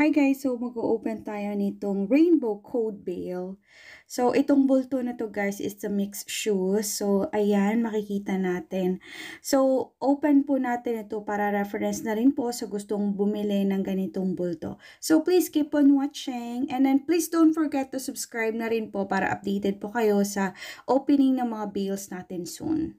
Hi guys, so mag-open tayo nitong Rainbow Code Bale. So itong bulto na to guys is the mixed shoes. So ayan, makikita natin. So open po natin ito para reference na rin po sa gustong bumili ng ganitong bulto. So please keep on watching and then please don't forget to subscribe na rin po para updated po kayo sa opening ng mga bales natin soon.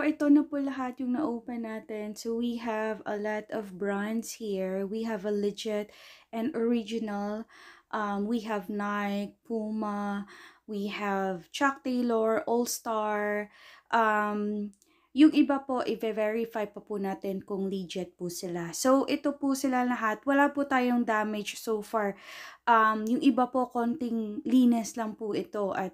So, ito na po lahat yung na-open natin. So, we have a lot of brands here. We have a legit and original. Um, we have Nike, Puma, we have Chuck Taylor, All-Star. Um, yung iba po, i-verify pa po natin kung legit po sila. So, ito po sila lahat. Wala po tayong damage so far. Um, yung iba po, konting linis lang po ito at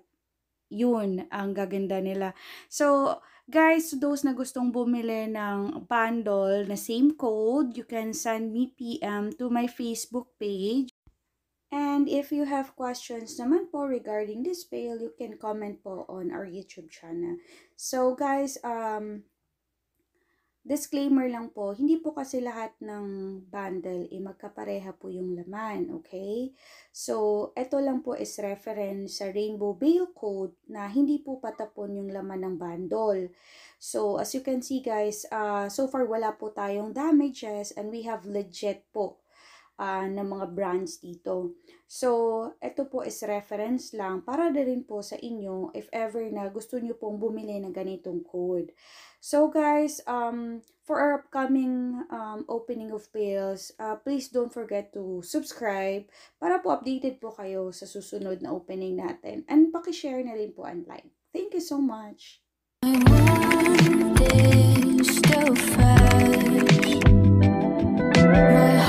yun ang gaganda nila. So, Guys, to those na gustong bumili ng bundle na same code, you can send me PM to my Facebook page. And if you have questions naman po regarding this sale, you can comment po on our YouTube channel. So guys, um, Disclaimer lang po, hindi po kasi lahat ng bundle ay eh, magkapareha po yung laman, okay? So, ito lang po is reference sa Rainbow Bail Code na hindi po patapon yung laman ng bundle. So, as you can see guys, uh, so far wala po tayong damages and we have legit po uh, ng mga brands dito. So, ito po is reference lang para na rin po sa inyo if ever na gusto nyo pong bumili ng ganitong code. So guys, um, for our upcoming um, opening of pails, uh, please don't forget to subscribe para po updated po kayo sa susunod na opening natin. And pakishare na rin po and like. Thank you so much! I want this so